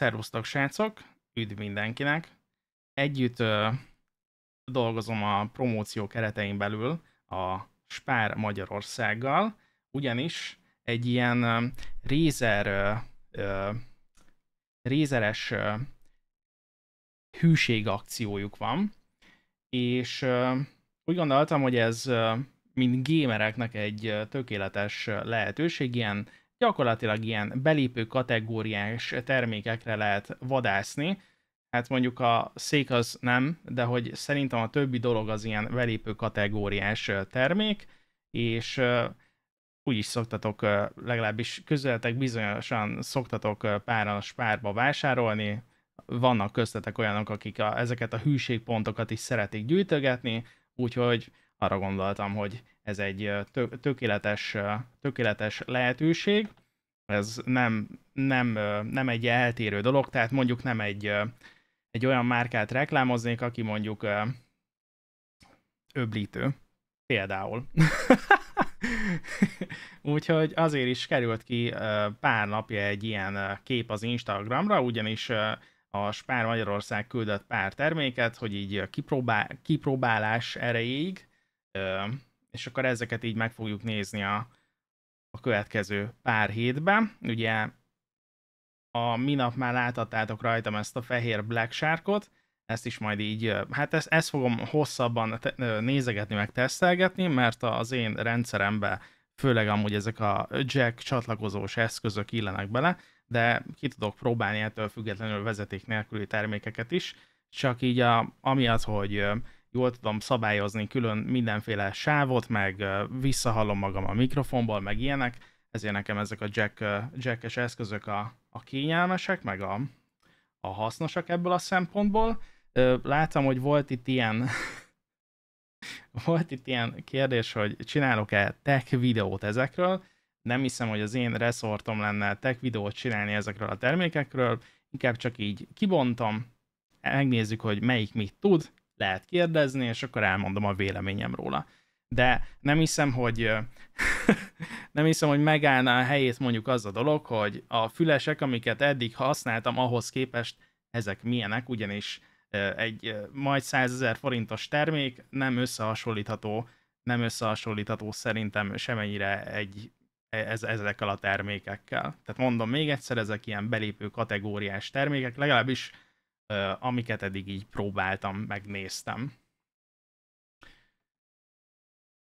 Szervusztok, srácok! Üdv mindenkinek! Együtt ö, dolgozom a promóció keretein belül a Spár Magyarországgal, ugyanis egy ilyen ö, rézer, ö, ö, rézeres ö, hűségakciójuk van, és ö, úgy gondoltam, hogy ez ö, mint gémereknek egy tökéletes lehetőség, ilyen gyakorlatilag ilyen belépő kategóriás termékekre lehet vadászni. Hát mondjuk a szék az nem, de hogy szerintem a többi dolog az ilyen belépő kategóriás termék, és úgy is szoktatok, legalábbis közeletek bizonyosan szoktatok páran spárba vásárolni, vannak köztetek olyanok, akik a, ezeket a hűségpontokat is szeretik gyűjtögetni, úgyhogy arra gondoltam, hogy ez egy tökéletes, tökéletes lehetőség, ez nem, nem, nem egy eltérő dolog, tehát mondjuk nem egy, egy olyan márkát reklámoznék, aki mondjuk öblítő, például. Úgyhogy azért is került ki pár napja egy ilyen kép az Instagramra, ugyanis a Spár Magyarország küldött pár terméket, hogy így kipróbál, kipróbálás erejéig és akkor ezeket így meg fogjuk nézni a, a következő pár hétben. Ugye a minap már láthattátok rajtam ezt a fehér Black Sharkot, ezt is majd így, hát ezt, ezt fogom hosszabban te, nézegetni, meg tesztelgetni, mert az én rendszerembe főleg amúgy ezek a jack csatlakozós eszközök illenek bele, de ki tudok próbálni ettől függetlenül vezeték nélküli termékeket is, csak így a, amiatt, hogy jól tudom szabályozni külön mindenféle sávot, meg visszahallom magam a mikrofonból, meg ilyenek, ezért nekem ezek a jack, jackes eszközök a, a kényelmesek, meg a, a hasznosak ebből a szempontból. Láttam, hogy volt itt ilyen volt itt ilyen kérdés, hogy csinálok-e tech videót ezekről. Nem hiszem, hogy az én reszortom lenne tech videót csinálni ezekről a termékekről, inkább csak így kibontom, megnézzük, hogy melyik mit tud, lehet kérdezni, és akkor elmondom a véleményem róla. De nem hiszem, hogy nem hiszem, hogy megállná a helyét mondjuk az a dolog, hogy a fülesek, amiket eddig használtam, ahhoz képest ezek milyenek, ugyanis egy majd 100 ezer forintos termék nem összehasonlítható, nem összehasonlítható szerintem semennyire egy e, ez, ezekkel a termékekkel. Tehát mondom még egyszer, ezek ilyen belépő kategóriás termékek, legalábbis amiket eddig így próbáltam, megnéztem.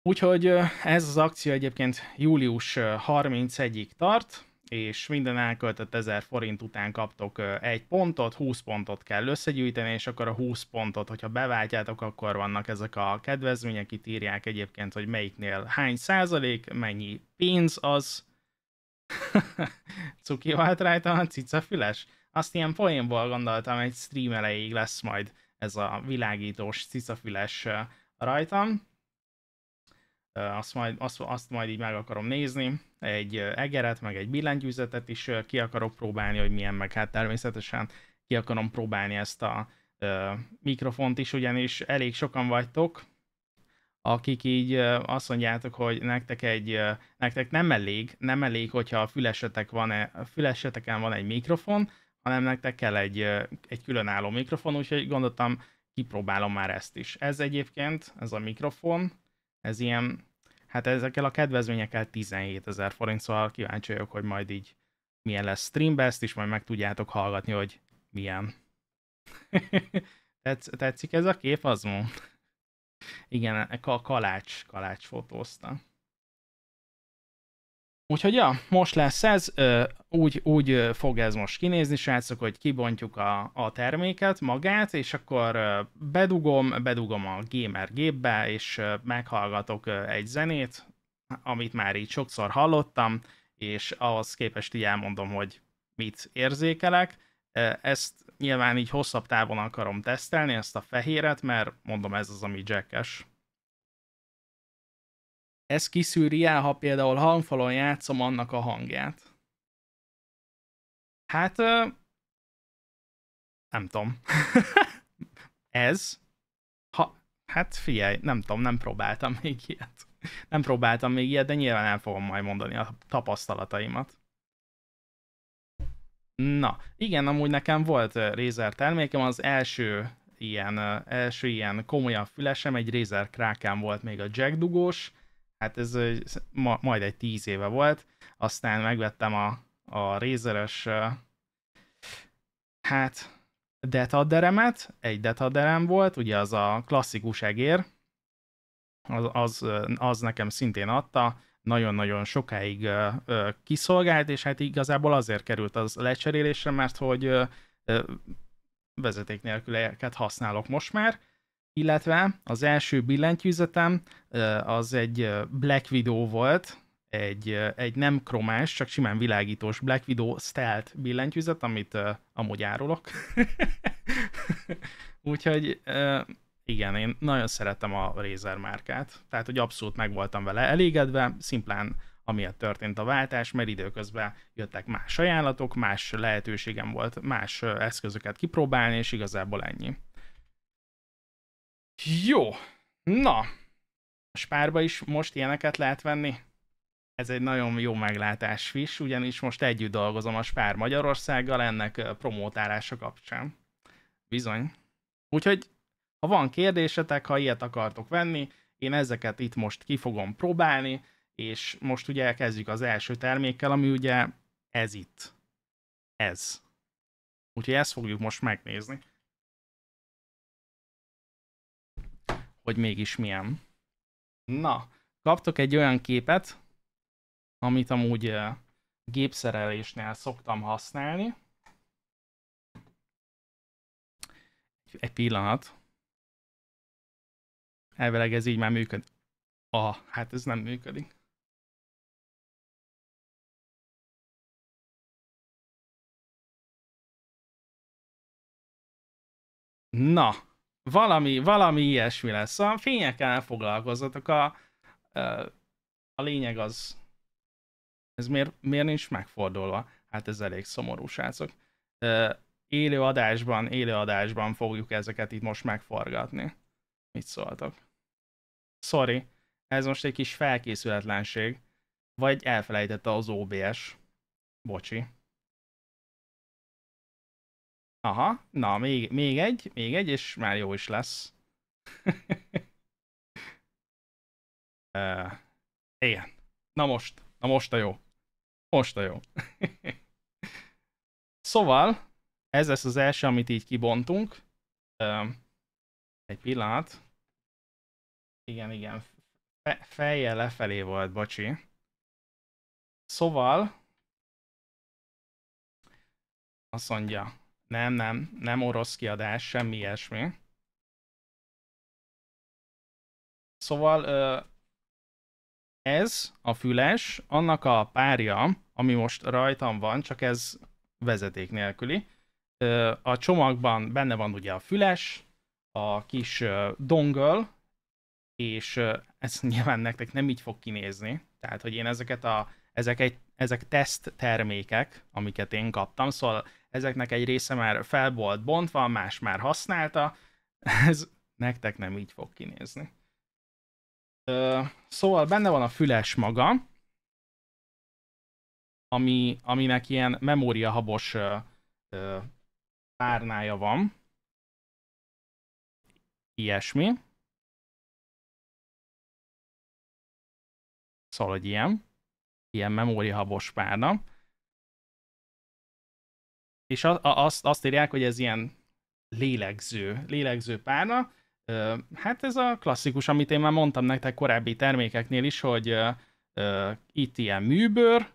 Úgyhogy ez az akció egyébként július 31-ig tart, és minden elköltött 1000 forint után kaptok egy pontot, 20 pontot kell összegyűjteni, és akkor a 20 pontot, hogyha beváltjátok, akkor vannak ezek a kedvezmények, itt írják egyébként, hogy melyiknél hány százalék, mennyi pénz az. Cuki volt rajta a cicafüles azt ilyen poénból gondoltam, egy stream elejéig lesz majd ez a világítós cicafüles rajtam. Azt majd, azt, azt majd így meg akarom nézni, egy egeret, meg egy billentyűzetet is ki akarok próbálni, hogy milyen, meg hát természetesen ki akarom próbálni ezt a ö, mikrofont is, ugyanis elég sokan vagytok, akik így azt mondjátok, hogy nektek egy, nektek nem elég, nem elég, hogyha a fülesetek van -e, füleseteken van egy mikrofon, hanem nektek kell egy, egy különálló mikrofon, úgyhogy gondoltam, kipróbálom már ezt is. Ez egyébként, ez a mikrofon, ez ilyen, hát ezekkel a kedvezményekkel 17 ezer forint, szóval kíváncsi vagyok, hogy majd így milyen lesz streambe, ezt és majd meg tudjátok hallgatni, hogy milyen. Tetsz, tetszik ez a kép, az mond? Igen, a kalács, kalács fotózta. Úgyhogy ja, most lesz ez, úgy, úgy fog ez most kinézni, srácok, hogy kibontjuk a, a terméket, magát, és akkor bedugom, bedugom a gamer gépbe, és meghallgatok egy zenét, amit már így sokszor hallottam, és ahhoz képest így elmondom, hogy mit érzékelek. Ezt nyilván így hosszabb távon akarom tesztelni, ezt a fehéret, mert mondom, ez az, ami jackes ez kiszűri el, ha például hangfalon játszom annak a hangját. Hát, nem tudom. ez? Ha, hát figyelj, nem tudom, nem próbáltam még ilyet. Nem próbáltam még ilyet, de nyilván el fogom majd mondani a tapasztalataimat. Na, igen, amúgy nekem volt Razer termékem, az első ilyen, első ilyen komolyan fülesem, egy Razer krákám volt még a jack dugós, hát ez majd egy tíz éve volt, aztán megvettem a, a razer hát detaderemet, egy detaderem volt, ugye az a klasszikus egér, az, az, az nekem szintén adta, nagyon-nagyon sokáig kiszolgált, és hát igazából azért került az lecserélésre, mert hogy vezeték nélküleket használok most már, illetve az első billentyűzetem az egy Black Widow volt, egy, egy nem kromás, csak simán világítós Black Widow stealth billentyűzet, amit uh, amúgy árulok. Úgyhogy uh, igen, én nagyon szeretem a Razer márkát, tehát hogy abszolút meg voltam vele elégedve, szimplán amiatt történt a váltás, mert időközben jöttek más ajánlatok, más lehetőségem volt más eszközöket kipróbálni, és igazából ennyi. Jó, na, a spárba is most ilyeneket lehet venni? Ez egy nagyon jó meglátás, is, ugyanis most együtt dolgozom a Spár Magyarországgal ennek promótálása kapcsán. Bizony. Úgyhogy, ha van kérdésetek, ha ilyet akartok venni, én ezeket itt most ki fogom próbálni, és most ugye elkezdjük az első termékkel, ami ugye ez itt. Ez. Úgyhogy ezt fogjuk most megnézni. hogy mégis milyen. Na, kaptok egy olyan képet, amit amúgy gépszerelésnél szoktam használni. Egy pillanat. Elvileg ez így már működik. Ah, hát ez nem működik. Na, valami, valami ilyesmi lesz. Szóval a fényekkel foglalkozzatok. A, a lényeg az, ez miért, miért nincs megfordulva? Hát ez elég szomorú, srácok. Élő adásban, élő adásban fogjuk ezeket itt most megforgatni. Mit szóltok? Sorry, ez most egy kis felkészületlenség, vagy elfelejtette az OBS. Bocsi. Aha, na, még, még egy, még egy, és már jó is lesz. uh, igen. Na most, na most a jó. Most a jó. szóval, ez lesz az első, amit így kibontunk. Uh, egy pillanat. Igen, igen. Fe feje lefelé volt, bocsi. Szóval, azt mondja, nem, nem, nem orosz kiadás, semmi ilyesmi. Szóval ez a füles, annak a párja, ami most rajtam van, csak ez vezeték nélküli. A csomagban benne van ugye a füles, a kis dongle, és ez nyilván nektek nem így fog kinézni. Tehát, hogy én ezeket a, ezek, egy, ezek teszt termékek, amiket én kaptam, szóval ezeknek egy része már fel volt bontva, más már használta, ez nektek nem így fog kinézni. Ö, szóval benne van a füles maga, ami, aminek ilyen memóriahabos párnája van. Ilyesmi. Szóval, hogy ilyen. Ilyen memóriahabos párna és a, a, azt, azt írják, hogy ez ilyen lélegző, lélegző párna. Hát ez a klasszikus, amit én már mondtam nektek korábbi termékeknél is, hogy itt ilyen műbőr,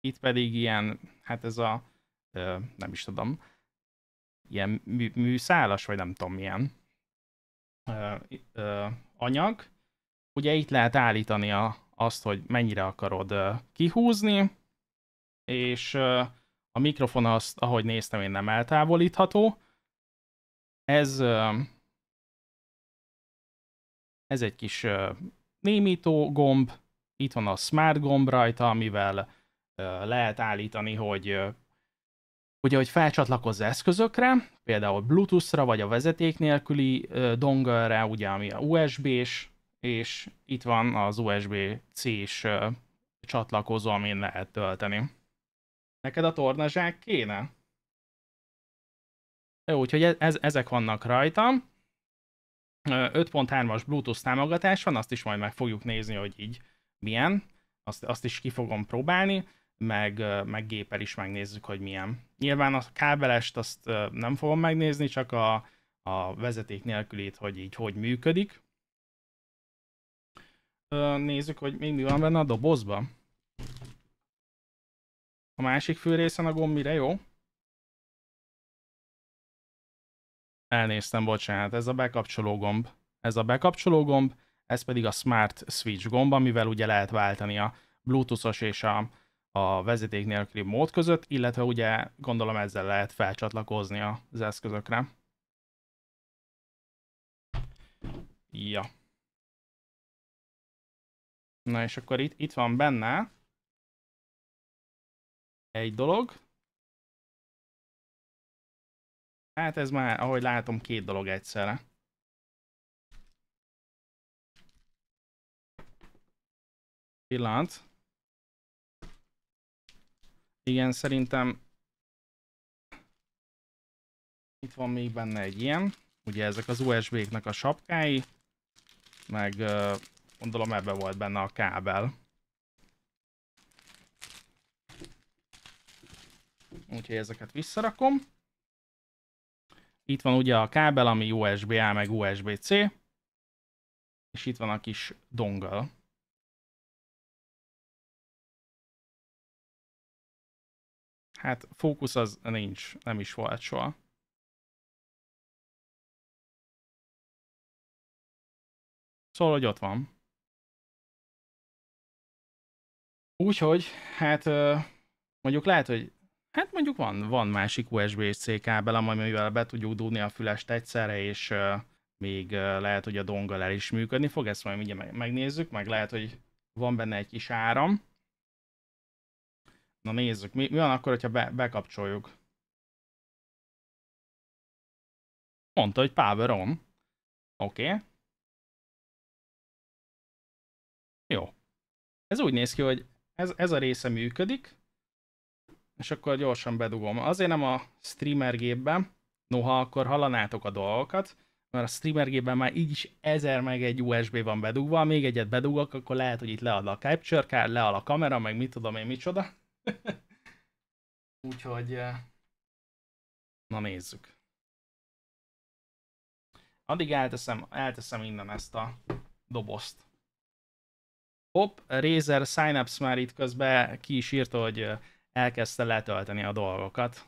itt pedig ilyen, hát ez a, nem is tudom, ilyen mű, műszálas, vagy nem tudom milyen anyag. Ugye itt lehet állítani a, azt, hogy mennyire akarod kihúzni, és a mikrofon azt, ahogy néztem én, nem eltávolítható. Ez, ez egy kis némító gomb, itt van a Smart gomb rajta, amivel lehet állítani, hogy ugye, hogy felcsatlakozz eszközökre, például Bluetooth-ra, vagy a vezeték nélküli dongle ugye, ami a USB-s, és itt van az USB-C-s csatlakozó, amin lehet tölteni. Neked a tornazsák kéne? Jó, úgyhogy e- ez, ezek vannak rajtam. 5.3-as Bluetooth támogatás van, azt is majd meg fogjuk nézni, hogy így milyen. Azt, azt is ki fogom próbálni, meg, meg géppel is megnézzük, hogy milyen. Nyilván a kábelest azt nem fogom megnézni, csak a, a vezeték nélkülét, hogy így hogy működik. Nézzük, hogy még mi van benne a dobozban. A másik részen a gomb mire jó? Elnéztem, bocsánat, hát ez a bekapcsoló gomb. Ez a bekapcsoló gomb, ez pedig a Smart Switch gomb, amivel ugye lehet váltani a Bluetooth-os és a, a vezeték nélküli mód között, illetve ugye gondolom ezzel lehet felcsatlakozni az eszközökre. Ja. Na és akkor itt, itt van benne egy dolog. Hát ez már, ahogy látom, két dolog egyszerre. Pillanat. Igen, szerintem itt van még benne egy ilyen. Ugye ezek az USB-knek a sapkái, meg gondolom ebbe volt benne a kábel. úgyhogy ezeket visszarakom. Itt van ugye a kábel, ami USB-A meg USB-C, és itt van a kis dongle. Hát fókusz az nincs, nem is volt soha. Szóval, hogy ott van. Úgyhogy, hát mondjuk lehet, hogy Hát mondjuk van, van másik USB-C kábel, amivel be tudjuk dugni a fülest egyszerre, és uh, még uh, lehet, hogy a dongal el is működni fog, ezt majd mindjárt megnézzük, meg lehet, hogy van benne egy kis áram. Na nézzük, mi, mi van akkor, hogyha be, bekapcsoljuk? Mondta, hogy power on. Oké. Okay. Jó. Ez úgy néz ki, hogy ez, ez a része működik, és akkor gyorsan bedugom. Azért nem a streamer gépben, noha akkor hallanátok a dolgokat, mert a streamer gépben már így is ezer meg egy USB van bedugva, még egyet bedugok, akkor lehet, hogy itt lead a capture card, lead a kamera, meg mit tudom én micsoda. Úgyhogy, eh, na nézzük. Addig elteszem, elteszem innen ezt a dobozt. Hopp, Razer Synapse már itt közben ki is írta, hogy eh, elkezdte letölteni a dolgokat.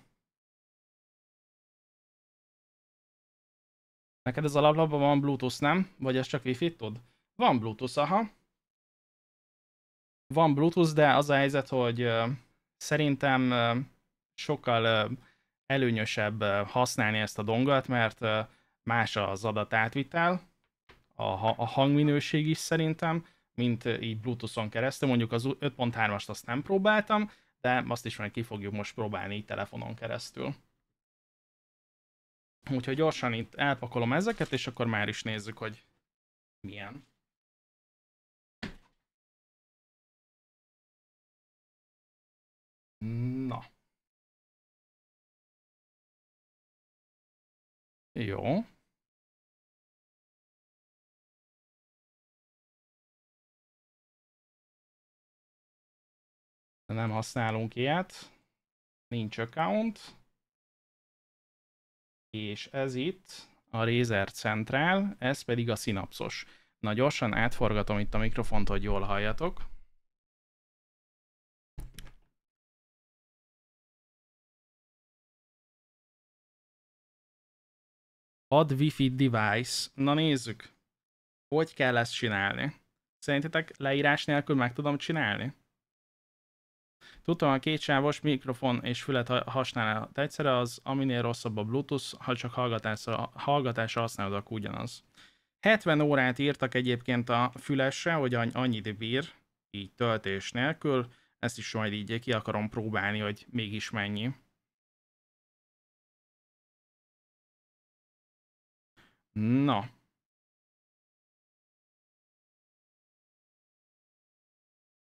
Neked ez a lablabban van Bluetooth, nem? Vagy ez csak Wi-Fi tud? Van Bluetooth, aha. Van Bluetooth, de az a helyzet, hogy szerintem sokkal előnyösebb használni ezt a dongat, mert más az adatátvitel, a, a hangminőség is szerintem, mint így Bluetooth-on keresztül. Mondjuk az 5.3-ast azt nem próbáltam, de azt is majd ki fogjuk most próbálni így telefonon keresztül. Úgyhogy gyorsan itt elpakolom ezeket, és akkor már is nézzük, hogy milyen. Na. Jó. de nem használunk ilyet. Nincs account. És ez itt a Razer Central, ez pedig a szinapszos. Na gyorsan átforgatom itt a mikrofont, hogy jól halljatok. Add Wi-Fi device. Na nézzük, hogy kell ezt csinálni. Szerintetek leírás nélkül meg tudom csinálni? Tudtam, a kétsávos mikrofon és fület használat egyszerre az, aminél rosszabb a Bluetooth, ha csak hallgatásra, hallgatásra használod, akkor ugyanaz. 70 órát írtak egyébként a fülesre, hogy annyit bír, így töltés nélkül, ezt is majd így ki akarom próbálni, hogy mégis mennyi. Na.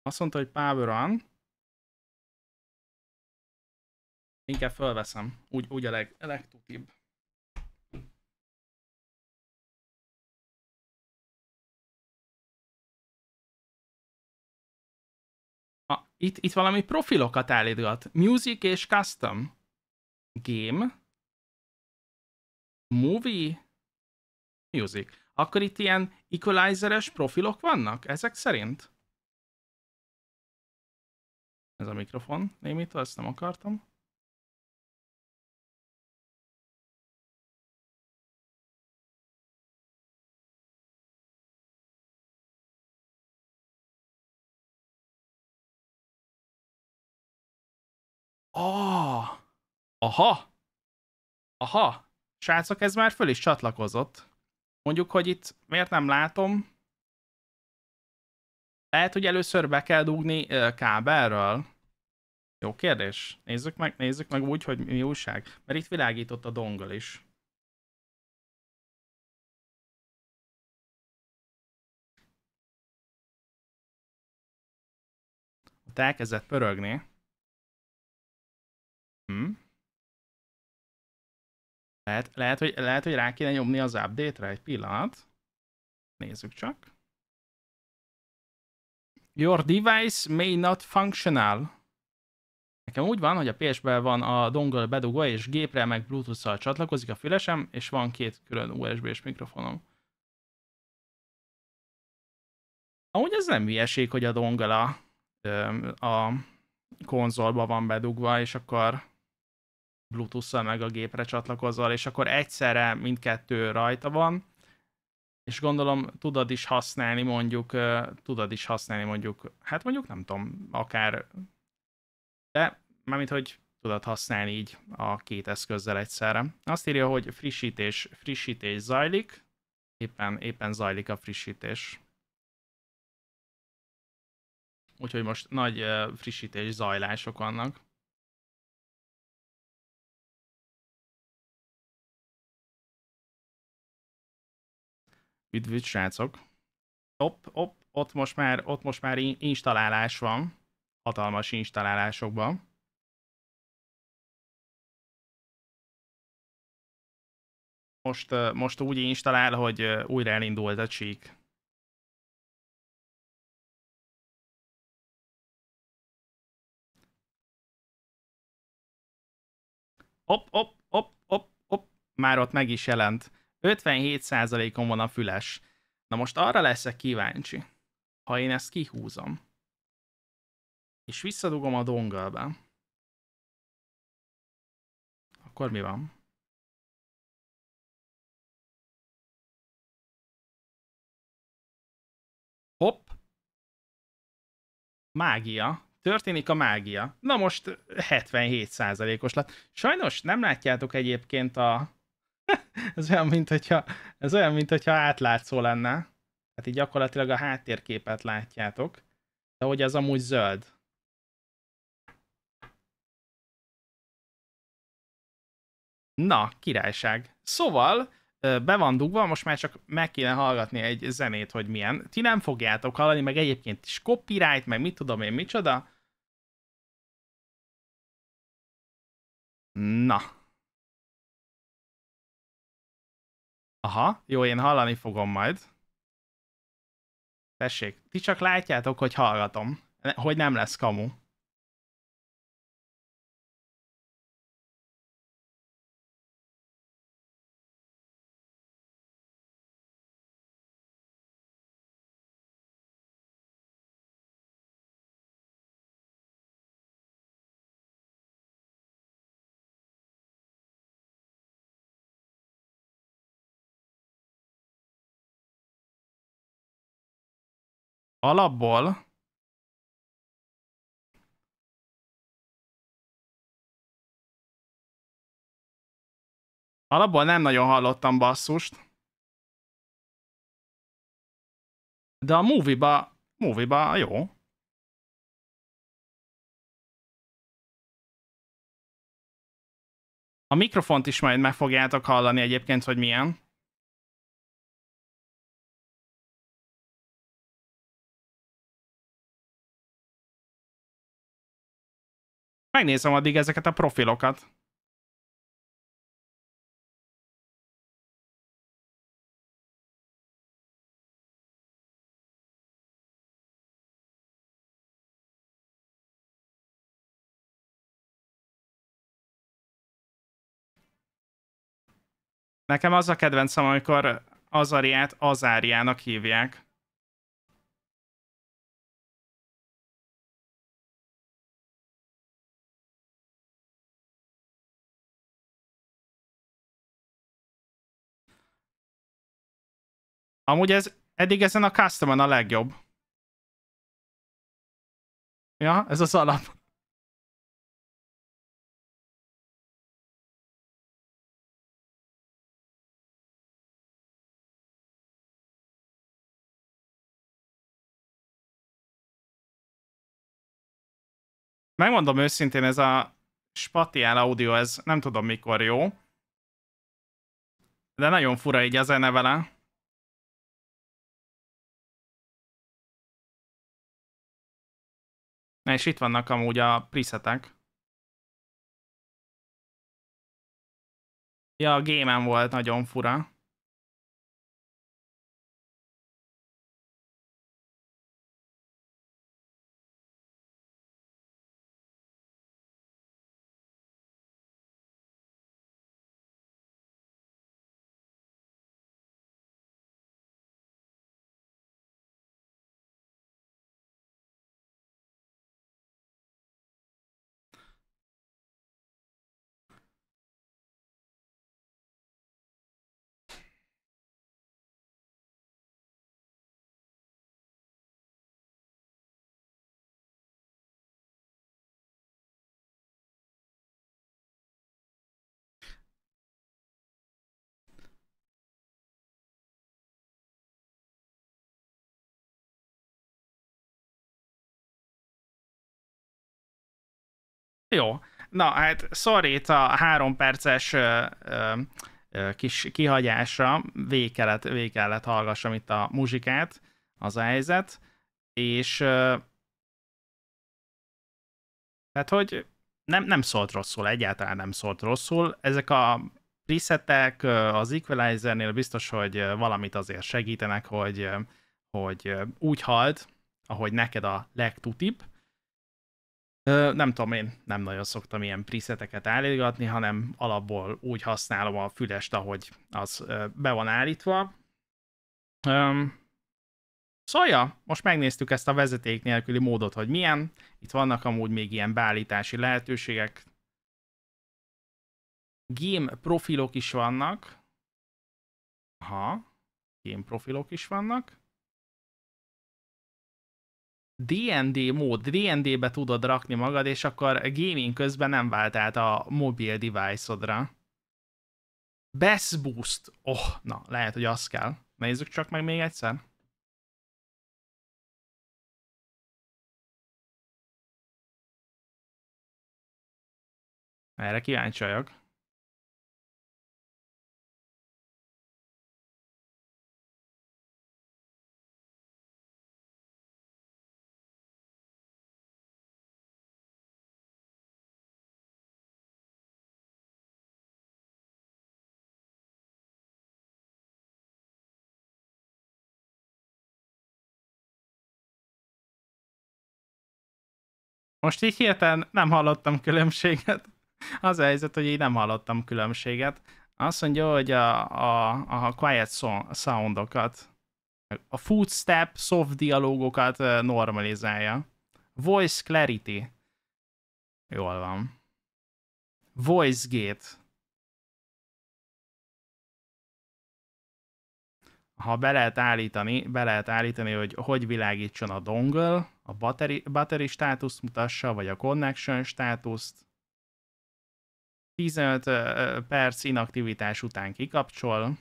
Azt mondta, hogy power on. Inkább felveszem. Úgy, úgy a, leg, legtutibb. A, itt, itt valami profilokat állítgat. Music és Custom. Game. Movie. Music. Akkor itt ilyen equalizeres profilok vannak ezek szerint? Ez a mikrofon némító, ezt nem akartam. Ah, aha, aha, srácok, ez már föl is csatlakozott. Mondjuk, hogy itt miért nem látom. Lehet, hogy először be kell dugni kábelről. Jó kérdés. Nézzük meg, nézzük meg úgy, hogy mi újság. Mert itt világított a dongle is. Ott elkezdett pörögni. Hm? Lehet, lehet, hogy, lehet, hogy rá kéne nyomni az update-re egy pillanat. Nézzük csak. Your device may not functional. Nekem úgy van, hogy a PS-ben van a dongle bedugva, és gépre meg Bluetooth-szal csatlakozik a fülesem, és van két külön USB-s mikrofonom. Amúgy ez nem hülyeség, hogy a dongle a, a konzolba van bedugva, és akkor bluetooth meg a gépre csatlakozol, és akkor egyszerre mindkettő rajta van, és gondolom tudod is használni mondjuk, tudod is használni mondjuk, hát mondjuk nem tudom, akár, de mármint, hogy tudod használni így a két eszközzel egyszerre. Azt írja, hogy frissítés, frissítés zajlik, éppen, éppen zajlik a frissítés. Úgyhogy most nagy frissítés zajlások vannak. Üdvít, srácok. Hopp, hopp, ott most már, ott most már installálás van. Hatalmas installálásokban. Most, most úgy installál, hogy újra elindult a csík. Hopp, hopp, hopp, hopp, hopp. Már ott meg is jelent. 57%-on van a füles. Na most arra leszek kíváncsi, ha én ezt kihúzom, és visszadugom a dongalba, akkor mi van? Hopp! Mágia. Történik a mágia. Na most 77%-os lett. Sajnos nem látjátok egyébként a, ez olyan, mint hogyha, ez olyan, mint hogyha átlátszó lenne. Tehát így gyakorlatilag a háttérképet látjátok, de hogy az amúgy zöld. Na, királyság. Szóval, be van dugva, most már csak meg kéne hallgatni egy zenét, hogy milyen. Ti nem fogjátok hallani, meg egyébként is copyright, meg mit tudom én, micsoda. Na, Aha, jó, én hallani fogom majd. Tessék, ti csak látjátok, hogy hallgatom. Hogy nem lesz kamu. alapból Alapból nem nagyon hallottam basszust. De a movie-ba, movie jó. A mikrofont is majd meg fogjátok hallani egyébként, hogy milyen. Megnézem addig ezeket a profilokat. Nekem az a kedvencem, amikor Azariát Azáriának hívják. Amúgy ez eddig ezen a custom a legjobb. Ja, ez az alap. Megmondom őszintén, ez a spatiál audio, ez nem tudom mikor jó. De nagyon fura így a zene vele. Na és itt vannak amúgy a presetek. Ja, a gémen volt nagyon fura. Jó. Na, hát szorít a három perces ö, ö, kis kihagyásra, végig kellett, végig kellett hallgassam itt a muzsikát, az a helyzet, és ö, tehát, hogy nem, nem szólt rosszul, egyáltalán nem szólt rosszul. Ezek a presetek az Equalizernél biztos, hogy valamit azért segítenek, hogy, hogy úgy halt, ahogy neked a legtutibb, Ö, nem tudom, én nem nagyon szoktam ilyen preseteket állítgatni, hanem alapból úgy használom a fülest, ahogy az be van állítva. Szója, Szóval, ja, most megnéztük ezt a vezeték nélküli módot, hogy milyen. Itt vannak amúgy még ilyen beállítási lehetőségek. Game profilok is vannak. Aha, game profilok is vannak. DND mód, dnd be tudod rakni magad, és akkor gaming közben nem vált át a mobil device-odra. Best Boost. Oh, na, lehet, hogy az kell. Nézzük csak meg még egyszer. Erre kíváncsi vagyok. Most így hirtelen nem hallottam különbséget. Az a helyzet, hogy így nem hallottam különbséget. Azt mondja, hogy a, a, a quiet soundokat, a footstep, soft dialógokat normalizálja. Voice clarity. Jól van. Voice gate. Ha be lehet állítani, be lehet állítani, hogy hogy világítson a dongle, a battery, battery státuszt mutassa, vagy a connection státuszt. 15 perc inaktivitás után kikapcsol.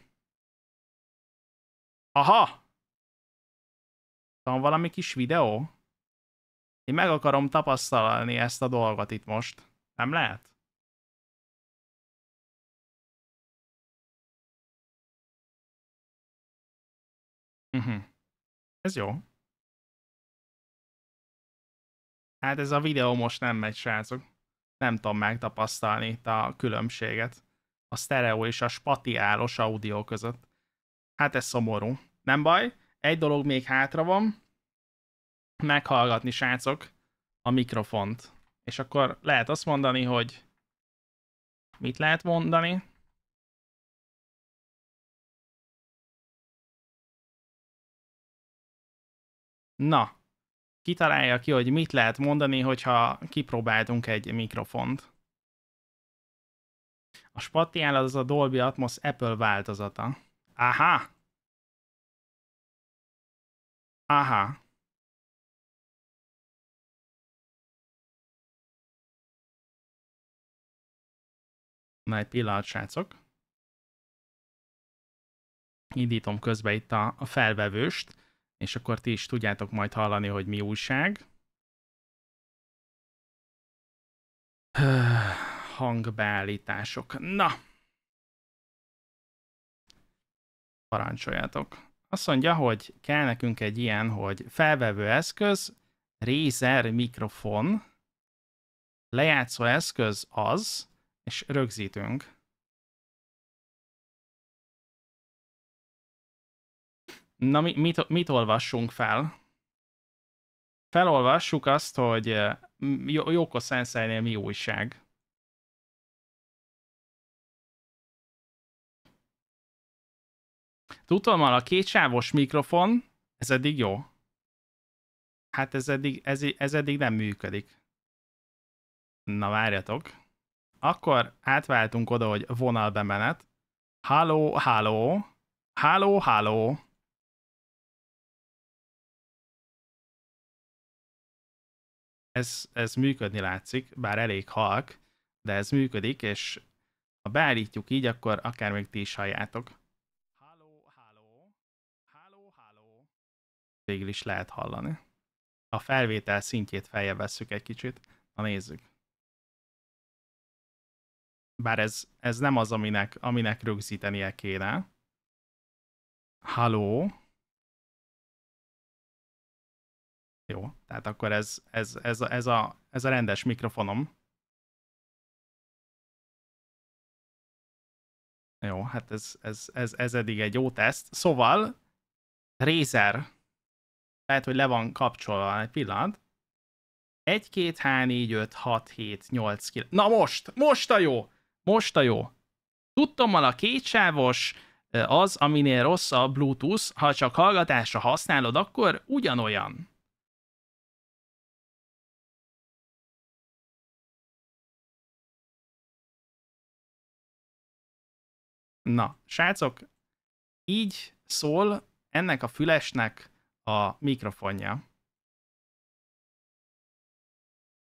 Aha! Van valami kis videó? Én meg akarom tapasztalni ezt a dolgot itt most. Nem lehet? Uh-huh. Ez jó. Hát ez a videó most nem megy, srácok. Nem tudom megtapasztalni itt a különbséget. A sztereó és a spatiálos audio között. Hát ez szomorú. Nem baj, egy dolog még hátra van. Meghallgatni, srácok, a mikrofont. És akkor lehet azt mondani, hogy mit lehet mondani? Na, kitalálja ki, hogy mit lehet mondani, hogyha kipróbáltunk egy mikrofont. A spatiál az a Dolby Atmos Apple változata. Aha! Aha. Na, egy pillanat, srácok. Indítom közbe itt a felvevőst és akkor ti is tudjátok majd hallani, hogy mi újság. Hangbeállítások. Na! parancsoljatok. Azt mondja, hogy kell nekünk egy ilyen, hogy felvevő eszköz, Razer mikrofon, lejátszó eszköz az, és rögzítünk. Na, mi, mit, mit olvassunk fel? Felolvassuk azt, hogy eh, Jóko Sensei-nél mi újság. Tudom, a kétsávos mikrofon, ez eddig jó. Hát ez eddig, ez, ez eddig nem működik. Na várjatok. Akkor átváltunk oda, hogy vonalbemenet. Halló, halló. Halló, halló. ez, ez működni látszik, bár elég halk, de ez működik, és ha beállítjuk így, akkor akár még ti is halljátok. Végül is lehet hallani. A felvétel szintjét feljebb vesszük egy kicsit. Na nézzük. Bár ez, ez nem az, aminek, aminek rögzítenie kéne. Halló? Jó, tehát akkor ez, ez, ez, a, ez, a, ez a rendes mikrofonom. Jó, hát ez, ez, ez, ez eddig egy jó teszt. Szóval, Razer, lehet, hogy le van kapcsolva egy pillanat. 1, 2, 3, 4, 5, 6, 7, 8, 9. Na most, most a jó, most a jó. Tudtam a kétsávos az, aminél rossz a Bluetooth, ha csak hallgatásra használod, akkor ugyanolyan. Na, srácok, így szól ennek a fülesnek a mikrofonja.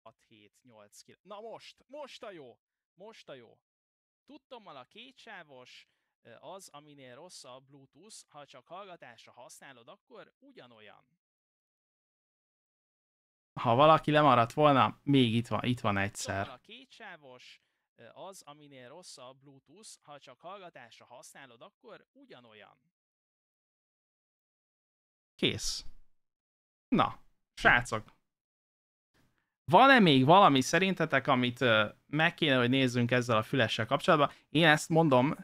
6, 7, 8, 9. Na most, most a jó, most a jó. Tudtam, a kétsávos az, aminél rosszabb a Bluetooth, ha csak hallgatásra használod, akkor ugyanolyan. Ha valaki lemaradt volna, még itt van, itt van egyszer. Tudtommal a kétsávos az, aminél rosszabb Bluetooth, ha csak hallgatásra használod, akkor ugyanolyan. Kész. Na, hm. srácok. Van-e még valami szerintetek, amit meg kéne, hogy nézzünk ezzel a fülessel kapcsolatban? Én ezt mondom,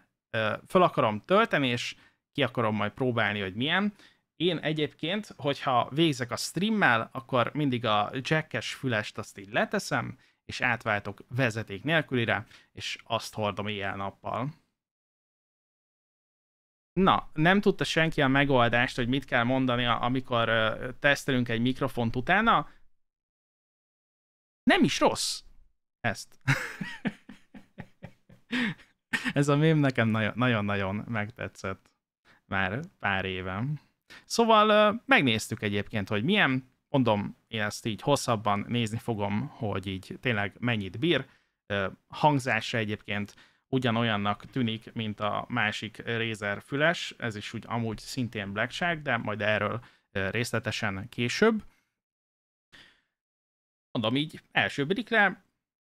föl akarom tölteni, és ki akarom majd próbálni, hogy milyen. Én egyébként, hogyha végzek a streammel, akkor mindig a jackes fülest azt így leteszem, és átváltok vezeték nélkülire, és azt hordom éjjel-nappal. Na, nem tudta senki a megoldást, hogy mit kell mondani, amikor tesztelünk egy mikrofont utána. Nem is rossz ezt. Ez a mém nekem nagyon-nagyon megtetszett már pár éve. Szóval megnéztük egyébként, hogy milyen mondom, én ezt így hosszabban nézni fogom, hogy így tényleg mennyit bír. Hangzása egyébként ugyanolyannak tűnik, mint a másik Razer füles, ez is úgy amúgy szintén Blackjack, de majd erről részletesen később. Mondom így, első brikre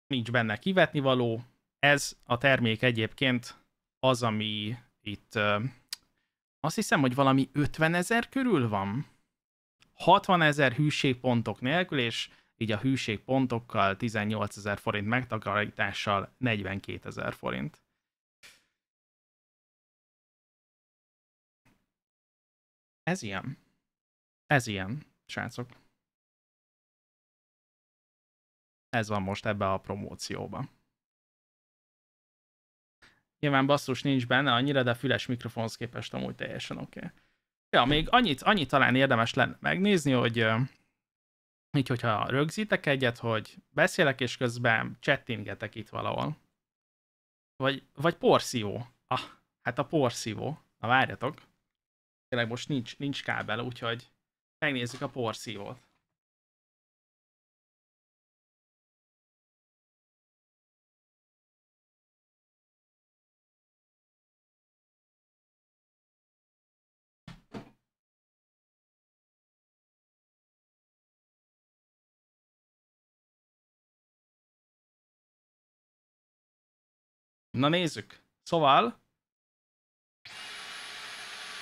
nincs benne kivetni való. Ez a termék egyébként az, ami itt azt hiszem, hogy valami 50 ezer körül van 60 ezer hűségpontok nélkül, és így a hűségpontokkal 18 ezer forint megtakarítással 42 ezer forint. Ez ilyen. Ez ilyen, srácok. Ez van most ebbe a promócióba. Nyilván basszus nincs benne annyira, de a füles mikrofonhoz képest amúgy teljesen oké. Okay. Ja, még annyit, annyit talán érdemes lenne megnézni, hogy így, hogyha rögzítek egyet, hogy beszélek, és közben chattingetek itt valahol. Vagy, vagy porszívó. Ah, hát a porszívó. Na várjatok. Tényleg most nincs, nincs kábel, úgyhogy megnézzük a porszívót. Na nézzük. Szóval...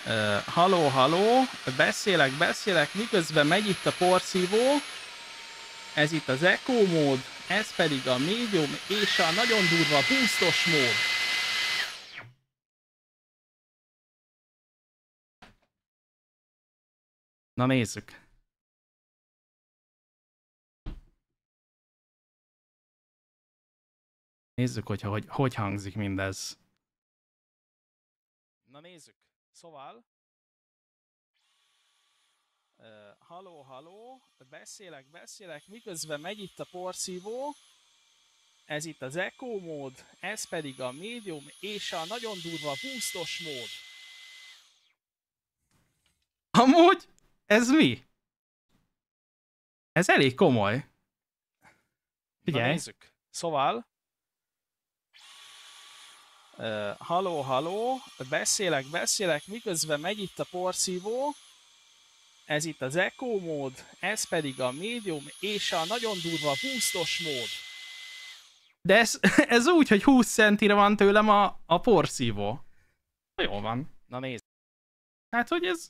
Uh, haló, haló, beszélek, beszélek, miközben megy itt a porszívó. Ez itt az eco mód, ez pedig a medium és a nagyon durva boostos mód. Na nézzük. Nézzük, hogyha, hogy hogy hangzik mindez. Na nézzük. Szóval... Uh, haló, haló, beszélek, beszélek, miközben megy itt a porszívó. Ez itt az eco mód, ez pedig a médium és a nagyon durva boostos mód. Amúgy ez mi? Ez elég komoly. Figyelj. Na nézzük. Szóval Halló, halló. beszélek, beszélek, miközben megy itt a porszívó, ez itt az eco mód, ez pedig a médium és a nagyon durva húsztos mód. De ez, ez úgy, hogy 20 centire van tőlem a, a porszívó. Na jó van. Na nézd. Hát, hogy ez,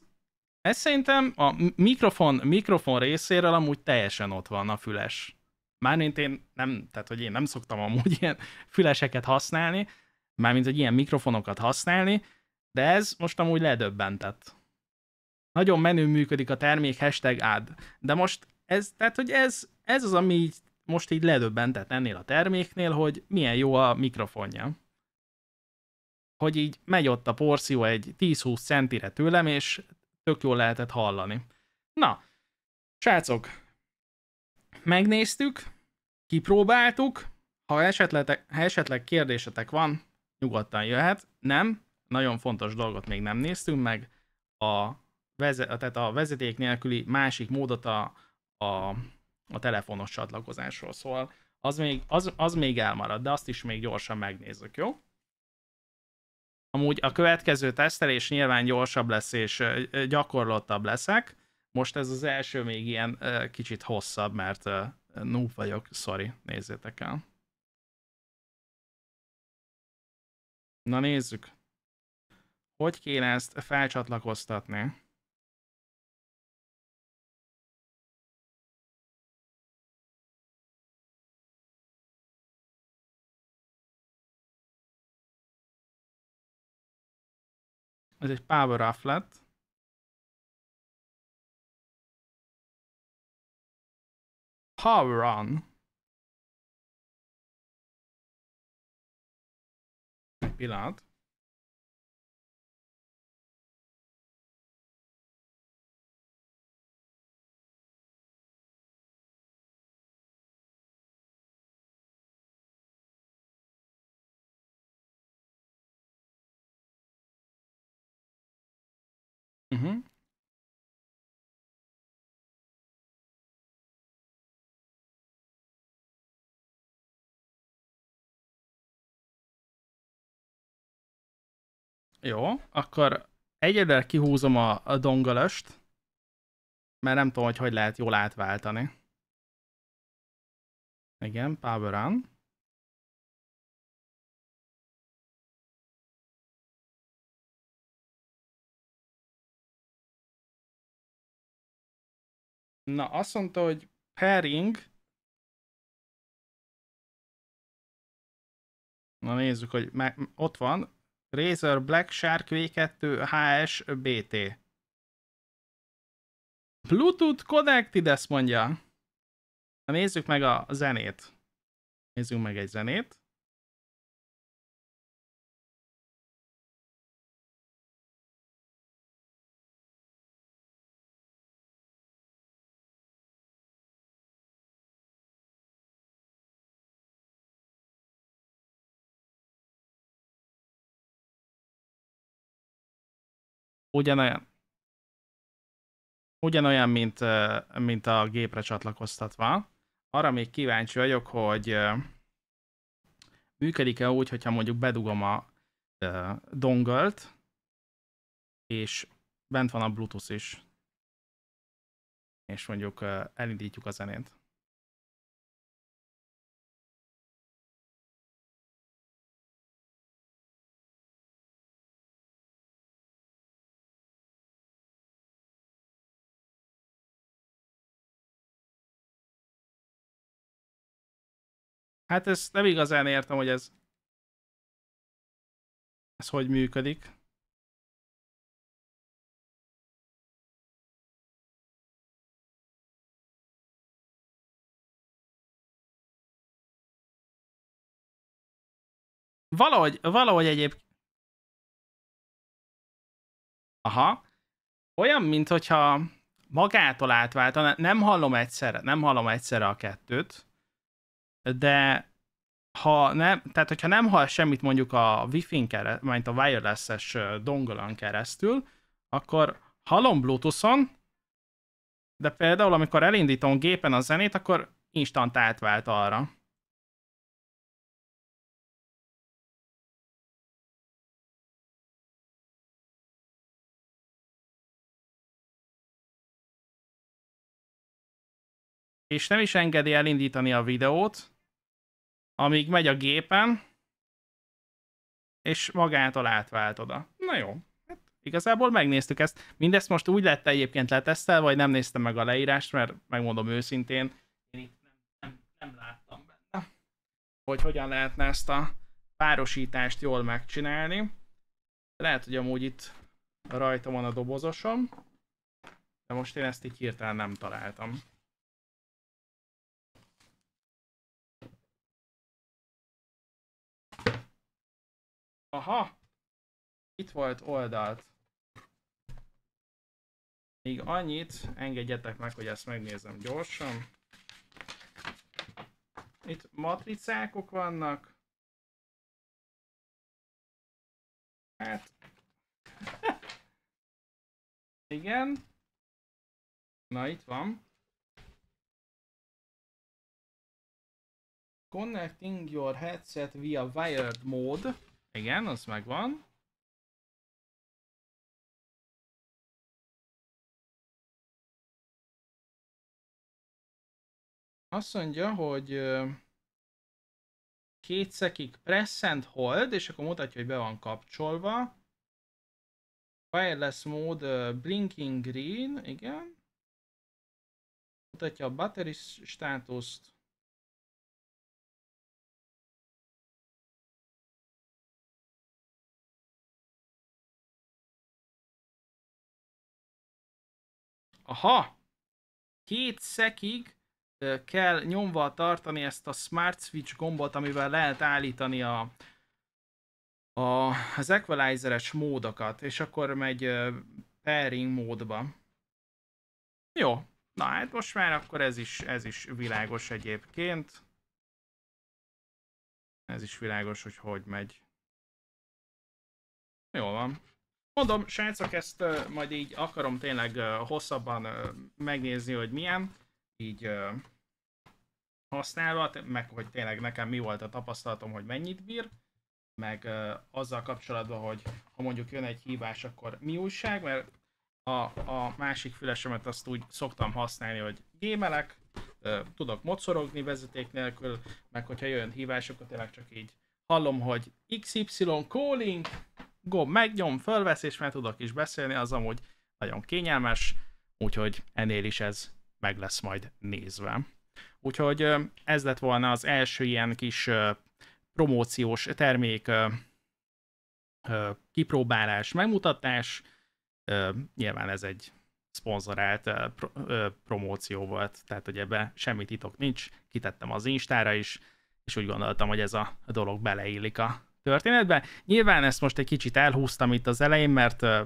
ez szerintem a mikrofon, mikrofon részéről amúgy teljesen ott van a füles. Mármint én nem, tehát hogy én nem szoktam amúgy ilyen füleseket használni, Mármint, hogy ilyen mikrofonokat használni, de ez most amúgy ledöbbentett. Nagyon menő működik a termék, hashtag ad. De most ez, tehát, hogy ez, ez az, ami így, most így ledöbbentett ennél a terméknél, hogy milyen jó a mikrofonja. Hogy így megy ott a porció egy 10-20 centire tőlem, és tök jól lehetett hallani. Na, srácok, megnéztük, kipróbáltuk, ha esetleg, ha esetleg kérdésetek van, nyugodtan jöhet. Nem, nagyon fontos dolgot még nem néztünk meg, a, vezet, tehát a vezeték nélküli másik módot a, a, a telefonos csatlakozásról szól. Az még, az, az még elmarad, de azt is még gyorsan megnézzük, jó? Amúgy a következő tesztelés nyilván gyorsabb lesz és gyakorlottabb leszek. Most ez az első még ilyen kicsit hosszabb, mert noob vagyok, sorry, nézzétek el. Na nézzük. Hogy kéne ezt felcsatlakoztatni? Ez egy power off lett. Power on. Pilat. Mhm. Jó, akkor egyedül kihúzom a, a dongalöst, mert nem tudom, hogy hogy lehet jól átváltani. Igen, power on. Na, azt mondta, hogy pairing. Na nézzük, hogy ott van. Razer Black Shark V2 HS BT. Bluetooth Connected, ezt mondja. Na nézzük meg a zenét. Nézzük meg egy zenét. ugyanolyan, ugyanolyan mint, mint a gépre csatlakoztatva. Arra még kíváncsi vagyok, hogy működik-e úgy, hogyha mondjuk bedugom a dongle és bent van a Bluetooth is, és mondjuk elindítjuk a zenét. Hát ezt nem igazán értem, hogy ez ez hogy működik. Valahogy, valahogy egyéb... Aha. Olyan, mint hogyha magától átváltaná. Nem hallom egyszerre, nem hallom egyszerre a kettőt de ha nem, tehát hogyha nem hall semmit mondjuk a wifi n keresztül, mint a wireless-es dongolan keresztül, akkor hallom Bluetooth-on, de például amikor elindítom gépen a zenét, akkor instant átvált arra. És nem is engedi elindítani a videót, amíg megy a gépen, és magától átvált oda. Na jó, hát igazából megnéztük ezt. Mindezt most úgy lett egyébként letesztel, vagy nem néztem meg a leírást, mert megmondom őszintén, én itt nem, nem, nem láttam benne, hogy hogyan lehetne ezt a párosítást jól megcsinálni. Lehet, hogy amúgy itt rajta van a dobozosom, de most én ezt így hirtelen nem találtam. Aha! Itt volt oldalt. Még annyit, engedjetek meg, hogy ezt megnézem gyorsan. Itt matricákok vannak. Hát... Igen. Na, itt van. Connecting your headset via wired mode. Igen, az megvan. Azt mondja, hogy két szekig press and hold, és akkor mutatja, hogy be van kapcsolva. Wireless mode blinking green, igen. Mutatja a battery státuszt. Aha! Két szekig kell nyomva tartani ezt a Smart Switch gombot, amivel lehet állítani a, a, az equalizeres módokat, és akkor megy pairing módba. Jó, na hát most már akkor ez is, ez is világos egyébként. Ez is világos, hogy hogy megy. Jól van. Mondom, srácok, ezt uh, majd így akarom tényleg uh, hosszabban uh, megnézni, hogy milyen, így uh, használva, meg hogy tényleg nekem mi volt a tapasztalatom, hogy mennyit bír, meg uh, azzal kapcsolatban, hogy ha mondjuk jön egy hívás, akkor mi újság, mert a, a másik fülesemet azt úgy szoktam használni, hogy gémelek, uh, tudok mocorogni vezeték nélkül, meg hogyha jön hívás, akkor tényleg csak így hallom, hogy XY calling, gomb megnyom, fölvesz, és már tudok is beszélni, az amúgy nagyon kényelmes, úgyhogy ennél is ez meg lesz majd nézve. Úgyhogy ez lett volna az első ilyen kis promóciós termék kipróbálás, megmutatás. Nyilván ez egy szponzorált promóció volt, tehát hogy ebbe semmi titok nincs, kitettem az Instára is, és úgy gondoltam, hogy ez a dolog beleillik a történetben. Nyilván ezt most egy kicsit elhúztam itt az elején, mert uh,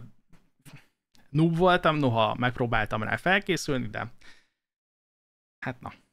noob voltam, noha megpróbáltam rá felkészülni, de hát na.